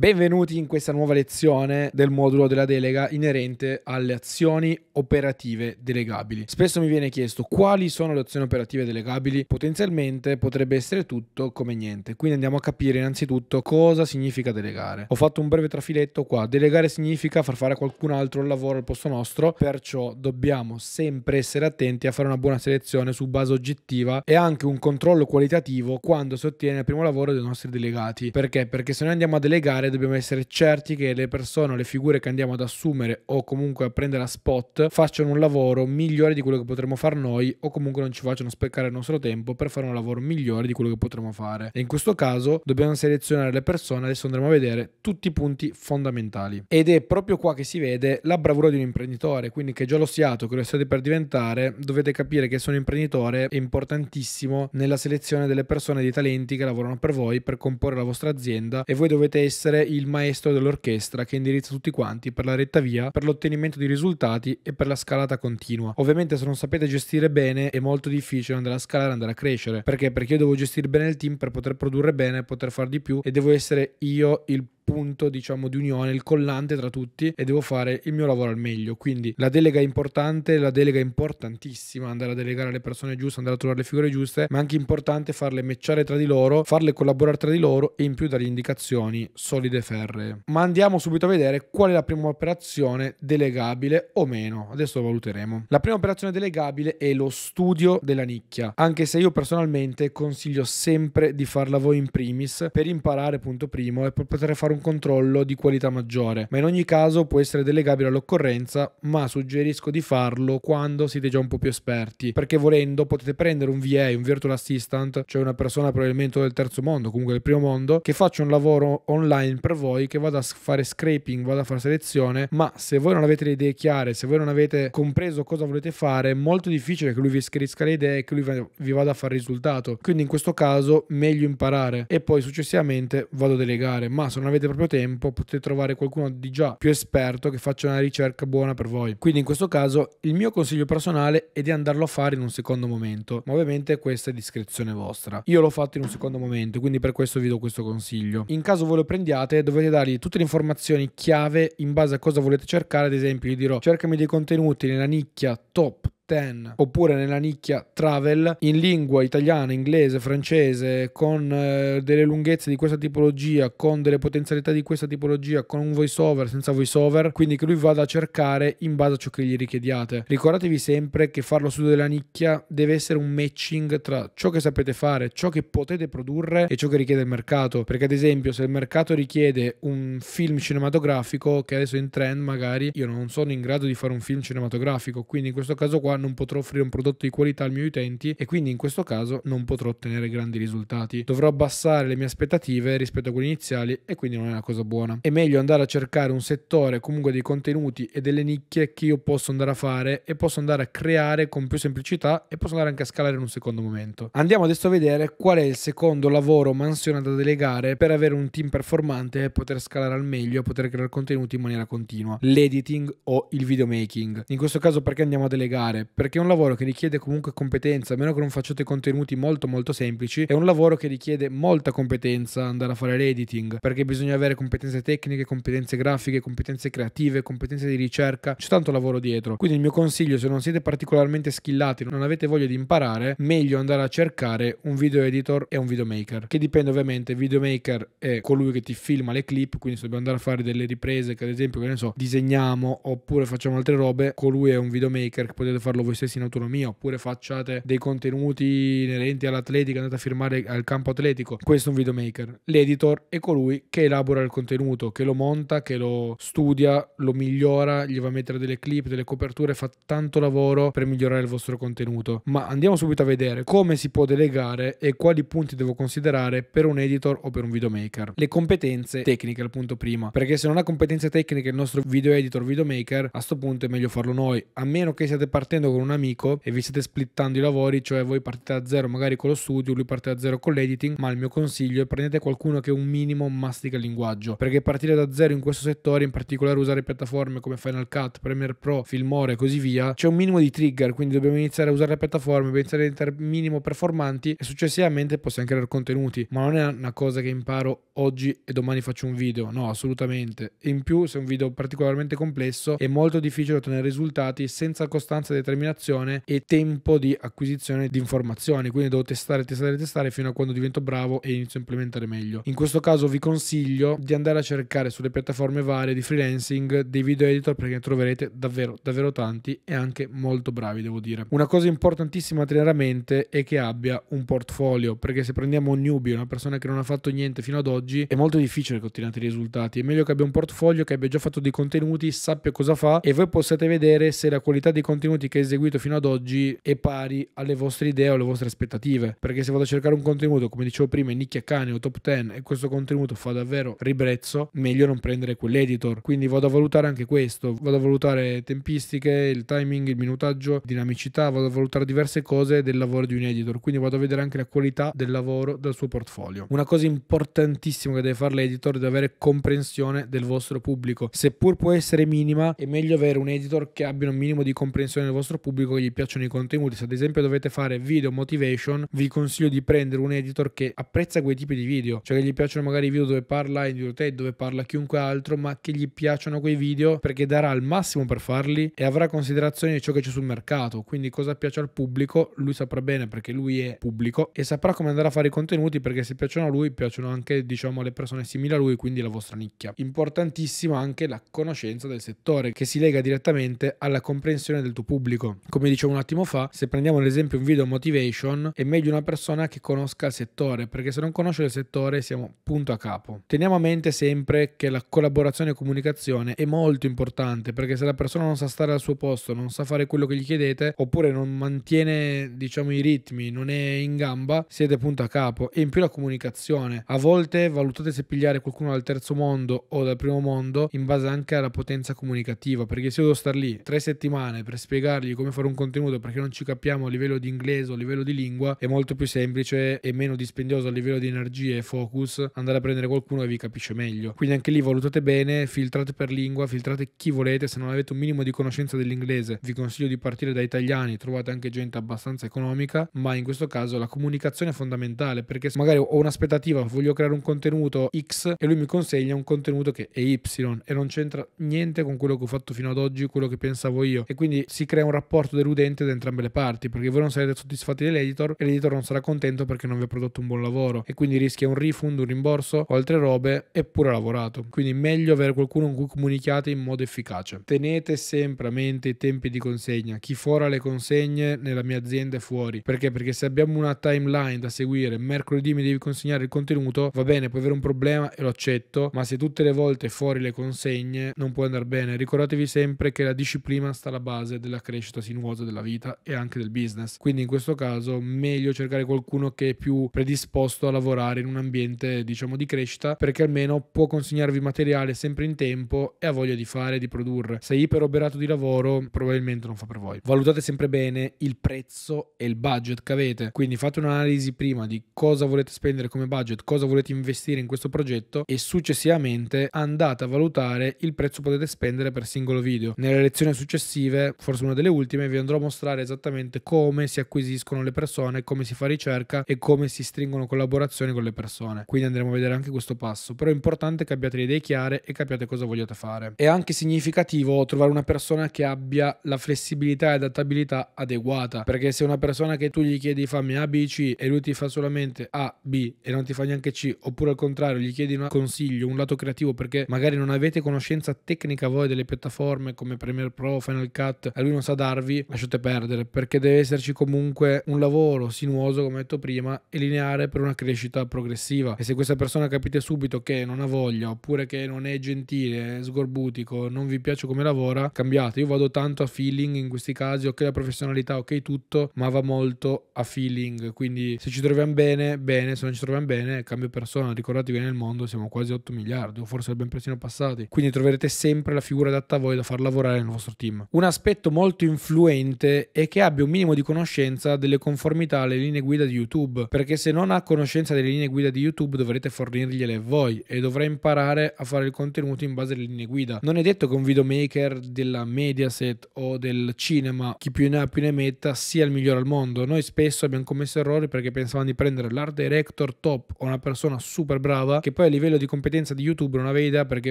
Benvenuti in questa nuova lezione del modulo della delega inerente alle azioni operative delegabili. Spesso mi viene chiesto quali sono le azioni operative delegabili, potenzialmente potrebbe essere tutto come niente, quindi andiamo a capire innanzitutto cosa significa delegare. Ho fatto un breve trafiletto qua, delegare significa far fare a qualcun altro il lavoro al posto nostro, perciò dobbiamo sempre essere attenti a fare una buona selezione su base oggettiva e anche un controllo qualitativo quando si ottiene il primo lavoro dei nostri delegati. Perché? Perché se noi andiamo a delegare dobbiamo essere certi che le persone o le figure che andiamo ad assumere o comunque a prendere a spot facciano un lavoro migliore di quello che potremmo fare noi o comunque non ci facciano speccare il nostro tempo per fare un lavoro migliore di quello che potremmo fare. E in questo caso dobbiamo selezionare le persone, adesso andremo a vedere tutti i punti fondamentali. Ed è proprio qua che si vede la bravura di un imprenditore, quindi che già lo siate, che lo siate per diventare, dovete capire che essere un imprenditore è importantissimo nella selezione delle persone dei talenti che lavorano per voi per comporre la vostra azienda e voi dovete essere il maestro dell'orchestra che indirizza tutti quanti per la retta via, per l'ottenimento di risultati e per la scalata continua. Ovviamente se non sapete gestire bene è molto difficile andare a scalare, andare a crescere. Perché? Perché io devo gestire bene il team per poter produrre bene, poter fare di più e devo essere io il punto diciamo di unione, il collante tra tutti e devo fare il mio lavoro al meglio. Quindi la delega è importante, la delega è importantissima, andare a delegare le persone giuste, andare a trovare le figure giuste, ma anche importante farle matchare tra di loro, farle collaborare tra di loro e in più dare indicazioni solide e ferree. Ma andiamo subito a vedere qual è la prima operazione delegabile o meno. Adesso lo valuteremo. La prima operazione delegabile è lo studio della nicchia, anche se io personalmente consiglio sempre di farla voi in primis per imparare punto primo e per poter fare fare un controllo di qualità maggiore, ma in ogni caso può essere delegabile all'occorrenza, ma suggerisco di farlo quando siete già un po' più esperti, perché volendo potete prendere un VA, un virtual assistant, cioè una persona probabilmente del terzo mondo, comunque del primo mondo, che faccia un lavoro online per voi, che vada a fare scraping, vada a fare selezione, ma se voi non avete le idee chiare, se voi non avete compreso cosa volete fare, è molto difficile che lui vi scherisca le idee e che lui vi vada a fare risultato. Quindi in questo caso meglio imparare e poi successivamente vado a delegare, ma se non avete avete proprio tempo, potete trovare qualcuno di già più esperto che faccia una ricerca buona per voi. Quindi in questo caso il mio consiglio personale è di andarlo a fare in un secondo momento, ma ovviamente questa è discrezione vostra. Io l'ho fatto in un secondo momento, quindi per questo vi do questo consiglio. In caso voi lo prendiate, dovete dargli tutte le informazioni chiave in base a cosa volete cercare, ad esempio gli dirò cercami dei contenuti nella nicchia top Ten oppure nella nicchia Travel in lingua italiana, inglese, francese con eh, delle lunghezze di questa tipologia, con delle potenzialità di questa tipologia, con un voice over, senza voice over, quindi che lui vada a cercare in base a ciò che gli richiediate. Ricordatevi sempre che farlo su della nicchia deve essere un matching tra ciò che sapete fare, ciò che potete produrre e ciò che richiede il mercato, perché ad esempio se il mercato richiede un film cinematografico che adesso è in trend magari, io non sono in grado di fare un film cinematografico, quindi in questo caso qua non potrò offrire un prodotto di qualità ai miei utenti e quindi in questo caso non potrò ottenere grandi risultati. Dovrò abbassare le mie aspettative rispetto a quelle iniziali e quindi non è una cosa buona. È meglio andare a cercare un settore comunque dei contenuti e delle nicchie che io posso andare a fare e posso andare a creare con più semplicità e posso andare anche a scalare in un secondo momento. Andiamo adesso a vedere qual è il secondo lavoro mansione da delegare per avere un team performante e poter scalare al meglio, e poter creare contenuti in maniera continua. L'editing o il videomaking. In questo caso perché andiamo a delegare? perché è un lavoro che richiede comunque competenza, a meno che non facciate contenuti molto molto semplici, è un lavoro che richiede molta competenza andare a fare l'editing, perché bisogna avere competenze tecniche, competenze grafiche, competenze creative, competenze di ricerca, c'è tanto lavoro dietro. Quindi il mio consiglio, se non siete particolarmente skillati, non avete voglia di imparare, meglio andare a cercare un video editor e un videomaker, che dipende ovviamente, videomaker è colui che ti filma le clip, quindi se dobbiamo andare a fare delle riprese, che ad esempio, che ne so, disegniamo oppure facciamo altre robe, colui è un videomaker che potete farlo farlo voi stessi in autonomia oppure facciate dei contenuti inerenti all'atletica, andate a firmare al campo atletico. Questo è un videomaker. L'editor è colui che elabora il contenuto, che lo monta, che lo studia, lo migliora, gli va a mettere delle clip, delle coperture, fa tanto lavoro per migliorare il vostro contenuto. Ma andiamo subito a vedere come si può delegare e quali punti devo considerare per un editor o per un videomaker. Le competenze tecniche, al punto prima, perché se non ha competenze tecniche il nostro video editor, videomaker, a sto punto è meglio farlo noi, a meno che siate partendo con un amico e vi siete splittando i lavori, cioè voi partite da zero magari con lo studio, lui parte da zero con l'editing, ma il mio consiglio è prendete qualcuno che un minimo mastica il linguaggio, perché partire da zero in questo settore, in particolare usare piattaforme come Final Cut, Premiere Pro, Filmore e così via, c'è un minimo di trigger, quindi dobbiamo iniziare a usare le piattaforme, pensare a diventare minimo performanti e successivamente possiamo creare contenuti, ma non è una cosa che imparo oggi e domani faccio un video, no, assolutamente. in più, se è un video particolarmente complesso, è molto difficile ottenere risultati senza costanza dei determinazione e tempo di acquisizione di informazioni. Quindi devo testare, testare, testare fino a quando divento bravo e inizio a implementare meglio. In questo caso vi consiglio di andare a cercare sulle piattaforme varie di freelancing dei video editor perché ne troverete davvero, davvero tanti e anche molto bravi, devo dire. Una cosa importantissima da tenere a mente è che abbia un portfolio perché se prendiamo un newbie, una persona che non ha fatto niente fino ad oggi, è molto difficile che otteniate i risultati. È meglio che abbia un portfolio, che abbia già fatto dei contenuti, sappia cosa fa e voi possiate vedere se la qualità dei contenuti che che eseguito fino ad oggi è pari alle vostre idee o alle vostre aspettative. Perché se vado a cercare un contenuto, come dicevo prima, in nicchia cane o top 10 e questo contenuto fa davvero ribrezzo, meglio non prendere quell'editor. Quindi vado a valutare anche questo, vado a valutare tempistiche, il timing, il minutaggio, dinamicità, vado a valutare diverse cose del lavoro di un editor. Quindi vado a vedere anche la qualità del lavoro del suo portfolio. Una cosa importantissima che deve fare l'editor è avere comprensione del vostro pubblico. Seppur può essere minima, è meglio avere un editor che abbia un minimo di comprensione del vostro vostro pubblico che gli piacciono i contenuti. Se ad esempio dovete fare video motivation, vi consiglio di prendere un editor che apprezza quei tipi di video, cioè che gli piacciono magari i video dove parla Andrew Tate, dove parla chiunque altro, ma che gli piacciono quei video perché darà il massimo per farli e avrà considerazione di ciò che c'è sul mercato. Quindi cosa piace al pubblico, lui saprà bene perché lui è pubblico e saprà come andare a fare i contenuti perché se piacciono a lui, piacciono anche diciamo le persone simili a lui, quindi la vostra nicchia. Importantissima anche la conoscenza del settore che si lega direttamente alla comprensione del tuo pubblico pubblico. Come dicevo un attimo fa, se prendiamo ad esempio un video motivation, è meglio una persona che conosca il settore, perché se non conosce il settore siamo punto a capo. Teniamo a mente sempre che la collaborazione e comunicazione è molto importante, perché se la persona non sa stare al suo posto, non sa fare quello che gli chiedete, oppure non mantiene, diciamo, i ritmi, non è in gamba, siete punto a capo. E in più la comunicazione. A volte valutate se pigliare qualcuno dal terzo mondo o dal primo mondo in base anche alla potenza comunicativa, perché se io devo star lì tre settimane per spiegargli di come fare un contenuto perché non ci capiamo a livello di inglese o a livello di lingua, è molto più semplice e meno dispendioso a livello di energie e focus andare a prendere qualcuno che vi capisce meglio. Quindi anche lì valutate bene, filtrate per lingua, filtrate chi volete, se non avete un minimo di conoscenza dell'inglese vi consiglio di partire da italiani, trovate anche gente abbastanza economica, ma in questo caso la comunicazione è fondamentale perché magari ho un'aspettativa, voglio creare un contenuto X e lui mi consegna un contenuto che è Y e non c'entra niente con quello che ho fatto fino ad oggi, quello che pensavo io e quindi si crea un rapporto rapporto deludente da entrambe le parti, perché voi non sarete soddisfatti dell'editor e l'editor non sarà contento perché non vi ha prodotto un buon lavoro e quindi rischia un refund, un rimborso o altre robe eppure ha lavorato. Quindi meglio avere qualcuno con cui comunicate in modo efficace. Tenete sempre a mente i tempi di consegna. Chi fuora le consegne nella mia azienda è fuori. Perché? Perché se abbiamo una timeline da seguire, mercoledì mi devi consegnare il contenuto, va bene, puoi avere un problema e lo accetto, ma se tutte le volte fuori le consegne non può andare bene. Ricordatevi sempre che la disciplina sta alla base della crescita crescita sinuosa della vita e anche del business. Quindi in questo caso meglio cercare qualcuno che è più predisposto a lavorare in un ambiente diciamo di crescita perché almeno può consegnarvi materiale sempre in tempo e ha voglia di fare, di produrre. Se iperoberato di lavoro probabilmente non fa per voi. Valutate sempre bene il prezzo e il budget che avete, quindi fate un'analisi prima di cosa volete spendere come budget, cosa volete investire in questo progetto e successivamente andate a valutare il prezzo potete spendere per singolo video. Nelle lezioni successive, forse una delle ultime, ultime vi andrò a mostrare esattamente come si acquisiscono le persone, come si fa ricerca e come si stringono collaborazioni con le persone. Quindi andremo a vedere anche questo passo, però è importante che abbiate le idee chiare e capiate cosa vogliate fare. È anche significativo trovare una persona che abbia la flessibilità e adattabilità adeguata, perché se una persona che tu gli chiedi fammi A, B, C e lui ti fa solamente A, B e non ti fa neanche C, oppure al contrario gli chiedi un consiglio, un lato creativo perché magari non avete conoscenza tecnica voi delle piattaforme come Premiere Pro, Final Cut, e lui non sa darvi, lasciate perdere, perché deve esserci comunque un lavoro sinuoso, come detto prima, e lineare per una crescita progressiva. E se questa persona capite subito che non ha voglia, oppure che non è gentile, è sgorbutico, non vi piace come lavora, cambiate. Io vado tanto a feeling in questi casi, ok la professionalità, ok tutto, ma va molto a feeling. Quindi se ci troviamo bene, bene, se non ci troviamo bene, cambio persona. Ricordatevi che nel mondo siamo quasi 8 miliardi, o forse ben persino passati. Quindi troverete sempre la figura adatta a voi da far lavorare nel vostro team. Un aspetto molto importante influente e che abbia un minimo di conoscenza delle conformità alle linee guida di YouTube, perché se non ha conoscenza delle linee guida di YouTube dovrete fornirgliele voi e dovrà imparare a fare il contenuto in base alle linee guida. Non è detto che un videomaker della Mediaset o del cinema, chi più ne ha più ne metta, sia il migliore al mondo. Noi spesso abbiamo commesso errori perché pensavamo di prendere l'art director top o una persona super brava che poi a livello di competenza di YouTube non aveva idea perché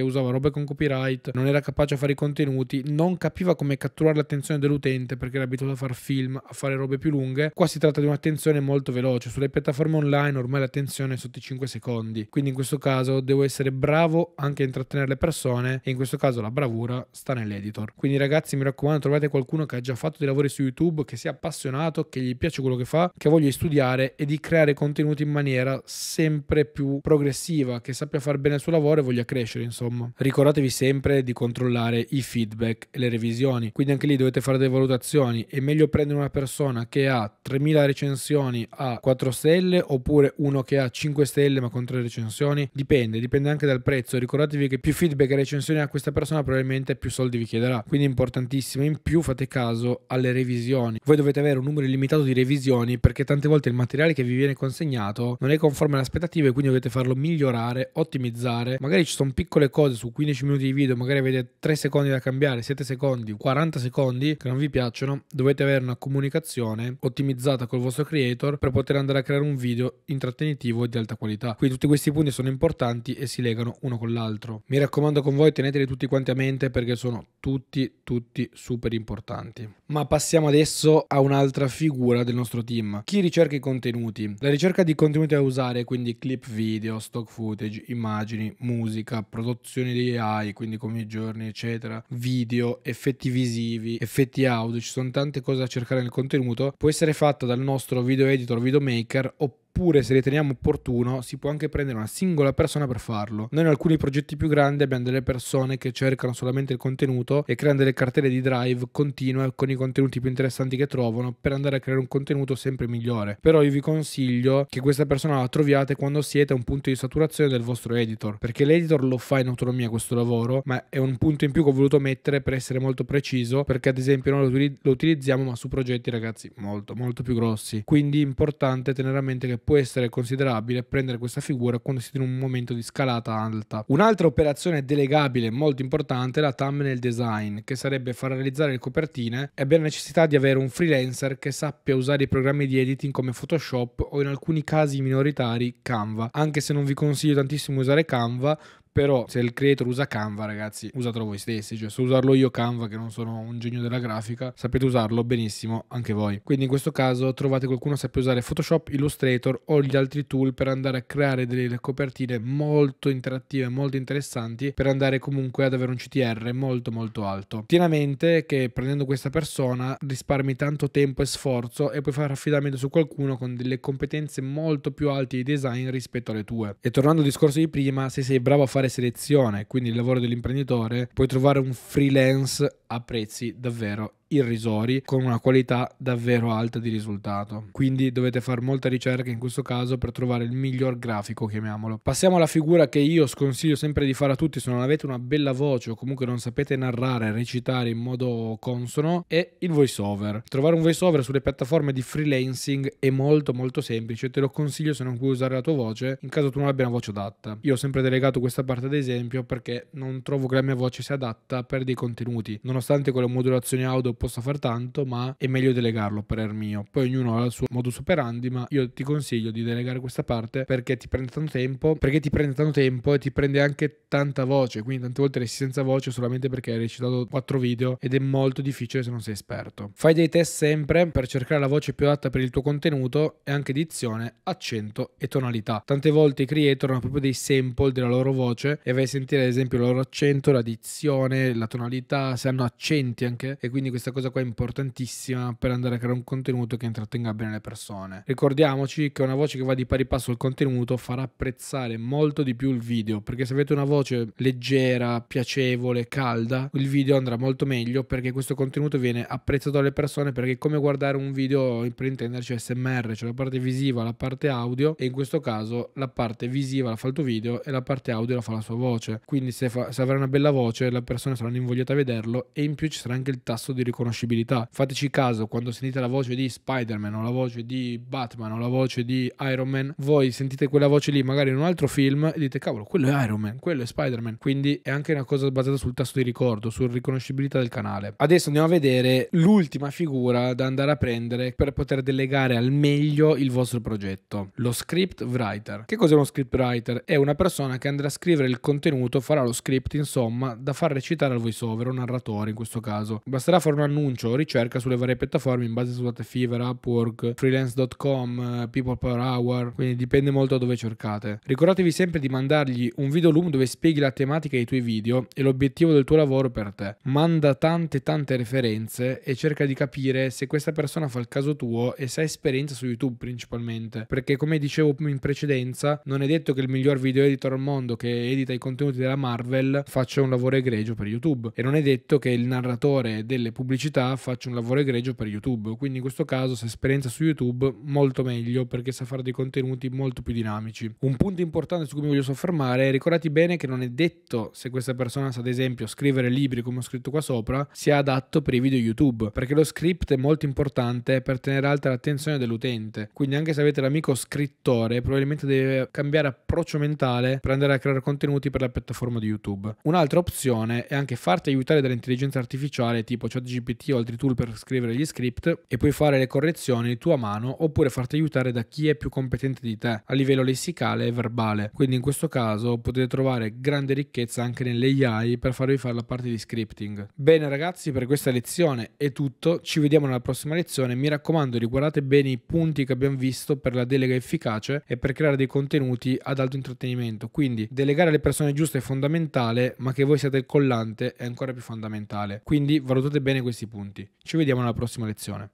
usava robe con copyright, non era capace a fare i contenuti, non capiva come catturare l'attenzione dell'uomo dell'utente perché era abituato a fare film, a fare robe più lunghe. Qua si tratta di un'attenzione molto veloce. Sulle piattaforme online ormai l'attenzione è sotto i 5 secondi. Quindi in questo caso devo essere bravo anche a intrattenere le persone e in questo caso la bravura sta nell'editor. Quindi ragazzi mi raccomando trovate qualcuno che ha già fatto dei lavori su YouTube, che sia appassionato, che gli piace quello che fa, che voglia studiare e di creare contenuti in maniera sempre più progressiva, che sappia fare bene il suo lavoro e voglia crescere insomma. Ricordatevi sempre di controllare i feedback e le revisioni. Quindi anche lì dovete fare delle valutazioni, è meglio prendere una persona che ha 3.000 recensioni a 4 stelle oppure uno che ha 5 stelle ma con 3 recensioni? Dipende, dipende anche dal prezzo. Ricordatevi che più feedback e recensioni ha questa persona probabilmente più soldi vi chiederà, quindi è importantissimo. In più fate caso alle revisioni. Voi dovete avere un numero illimitato di revisioni perché tante volte il materiale che vi viene consegnato non è conforme alle aspettative e quindi dovete farlo migliorare, ottimizzare. Magari ci sono piccole cose su 15 minuti di video, magari avete 3 secondi da cambiare, 7 secondi, 40 secondi, che non vi piacciono, dovete avere una comunicazione ottimizzata col vostro creator per poter andare a creare un video intrattenitivo e di alta qualità. Quindi tutti questi punti sono importanti e si legano uno con l'altro. Mi raccomando con voi teneteli tutti quanti a mente perché sono tutti tutti super importanti. Ma passiamo adesso a un'altra figura del nostro team. Chi ricerca i contenuti? La ricerca di contenuti da usare, quindi clip video, stock footage, immagini, musica, produzioni di AI, quindi come i giorni, eccetera, video, effetti visivi, effetti effetti audio, ci sono tante cose da cercare nel contenuto, può essere fatta dal nostro video editor, video maker, oppure oppure se riteniamo opportuno si può anche prendere una singola persona per farlo. Noi in alcuni progetti più grandi abbiamo delle persone che cercano solamente il contenuto e creano delle cartelle di drive continue con i contenuti più interessanti che trovano per andare a creare un contenuto sempre migliore. Però io vi consiglio che questa persona la troviate quando siete a un punto di saturazione del vostro editor, perché l'editor lo fa in autonomia questo lavoro, ma è un punto in più che ho voluto mettere per essere molto preciso, perché ad esempio noi lo, utilizziamo ma su progetti ragazzi molto molto più grossi. Quindi è importante tenere a mente che può essere considerabile prendere questa figura quando siete in un momento di scalata alta. Un'altra operazione delegabile molto importante è la thumbnail design, che sarebbe far realizzare le copertine e abbiamo necessità di avere un freelancer che sappia usare i programmi di editing come Photoshop o in alcuni casi minoritari Canva, anche se non vi consiglio tantissimo di usare Canva però se il creator usa Canva, ragazzi, usatelo voi stessi. Cioè, so usarlo io Canva, che non sono un genio della grafica, sapete usarlo benissimo anche voi. Quindi in questo caso trovate qualcuno che sappia usare Photoshop, Illustrator o gli altri tool per andare a creare delle copertine molto interattive, molto interessanti, per andare comunque ad avere un CTR molto molto alto. Tieni a mente che prendendo questa persona risparmi tanto tempo e sforzo e puoi fare affidamento su qualcuno con delle competenze molto più alte di design rispetto alle tue. E tornando al discorso di prima, se sei bravo a fare fare selezione, quindi il lavoro dell'imprenditore, puoi trovare un freelance a prezzi davvero irrisori con una qualità davvero alta di risultato. Quindi dovete fare molta ricerca in questo caso per trovare il miglior grafico, chiamiamolo. Passiamo alla figura che io sconsiglio sempre di fare a tutti se non avete una bella voce o comunque non sapete narrare, recitare in modo consono è il voice over. Trovare un voice over sulle piattaforme di freelancing è molto molto semplice, te lo consiglio se non puoi usare la tua voce in caso tu non abbia una voce adatta. Io ho sempre delegato questa parte ad esempio perché non trovo che la mia voce sia adatta per dei contenuti, nonostante con le modulazioni audio posso far tanto, ma è meglio delegarlo, a parer mio. Poi ognuno ha il suo modus operandi, ma io ti consiglio di delegare questa parte perché ti prende tanto tempo, perché ti prende tanto tempo e ti prende anche tanta voce, quindi tante volte resti senza voce solamente perché hai recitato quattro video ed è molto difficile se non sei esperto. Fai dei test sempre per cercare la voce più adatta per il tuo contenuto e anche dizione, accento e tonalità. Tante volte i creator hanno proprio dei sample della loro voce e vai a sentire ad esempio il loro accento, la dizione, la tonalità, se hanno accenti anche e quindi questa questa cosa qua è importantissima per andare a creare un contenuto che intrattenga bene le persone. Ricordiamoci che una voce che va di pari passo al contenuto farà apprezzare molto di più il video, perché se avete una voce leggera, piacevole, calda, il video andrà molto meglio perché questo contenuto viene apprezzato dalle persone perché è come guardare un video per intenderci SMR, cioè la parte visiva, la parte audio e in questo caso la parte visiva la fa il tuo video e la parte audio la fa la sua voce. Quindi se, fa, se avrà una bella voce le persone saranno invogliate a vederlo e in più ci sarà anche il tasso di riconoscimento riconoscibilità. Fateci caso, quando sentite la voce di Spider-Man o la voce di Batman o la voce di Iron Man, voi sentite quella voce lì magari in un altro film e dite cavolo, quello è Iron Man, quello è Spider-Man. Quindi è anche una cosa basata sul tasto di ricordo, sul riconoscibilità del canale. Adesso andiamo a vedere l'ultima figura da andare a prendere per poter delegare al meglio il vostro progetto, lo script writer. Che cos'è uno script writer? È una persona che andrà a scrivere il contenuto, farà lo script, insomma, da far recitare al voiceover o narratore in questo caso. Basterà fare una annuncio o ricerca sulle varie piattaforme in base scusate Fever, Upwork, freelance.com, eh, People Per Hour, quindi dipende molto da dove cercate. Ricordatevi sempre di mandargli un video loom dove spieghi la tematica dei tuoi video e l'obiettivo del tuo lavoro per te. Manda tante tante referenze e cerca di capire se questa persona fa il caso tuo e se ha esperienza su YouTube principalmente, perché come dicevo in precedenza, non è detto che il miglior video editor al mondo che edita i contenuti della Marvel faccia un lavoro egregio per YouTube e non è detto che il narratore delle pubblicazioni pubblicità faccio un lavoro egregio per YouTube. Quindi in questo caso se esperienza su YouTube molto meglio perché sa fare dei contenuti molto più dinamici. Un punto importante su cui mi voglio soffermare è ricordati bene che non è detto se questa persona sa ad esempio scrivere libri come ho scritto qua sopra sia adatto per i video YouTube perché lo script è molto importante per tenere alta l'attenzione dell'utente. Quindi anche se avete l'amico scrittore probabilmente deve cambiare approccio mentale per andare a creare contenuti per la piattaforma di YouTube. Un'altra opzione è anche farti aiutare dall'intelligenza artificiale tipo ChatGPT GPT o altri tool per scrivere gli script e puoi fare le correzioni tu a mano oppure farti aiutare da chi è più competente di te a livello lessicale e verbale. Quindi in questo caso potete trovare grande ricchezza anche nelle AI per farvi fare la parte di scripting. Bene ragazzi, per questa lezione è tutto, ci vediamo nella prossima lezione, mi raccomando riguardate bene i punti che abbiamo visto per la delega efficace e per creare dei contenuti ad alto intrattenimento, quindi delegare alle persone giuste è fondamentale, ma che voi siate il collante è ancora più fondamentale. Quindi valutate bene questo questi punti. Ci vediamo alla prossima lezione.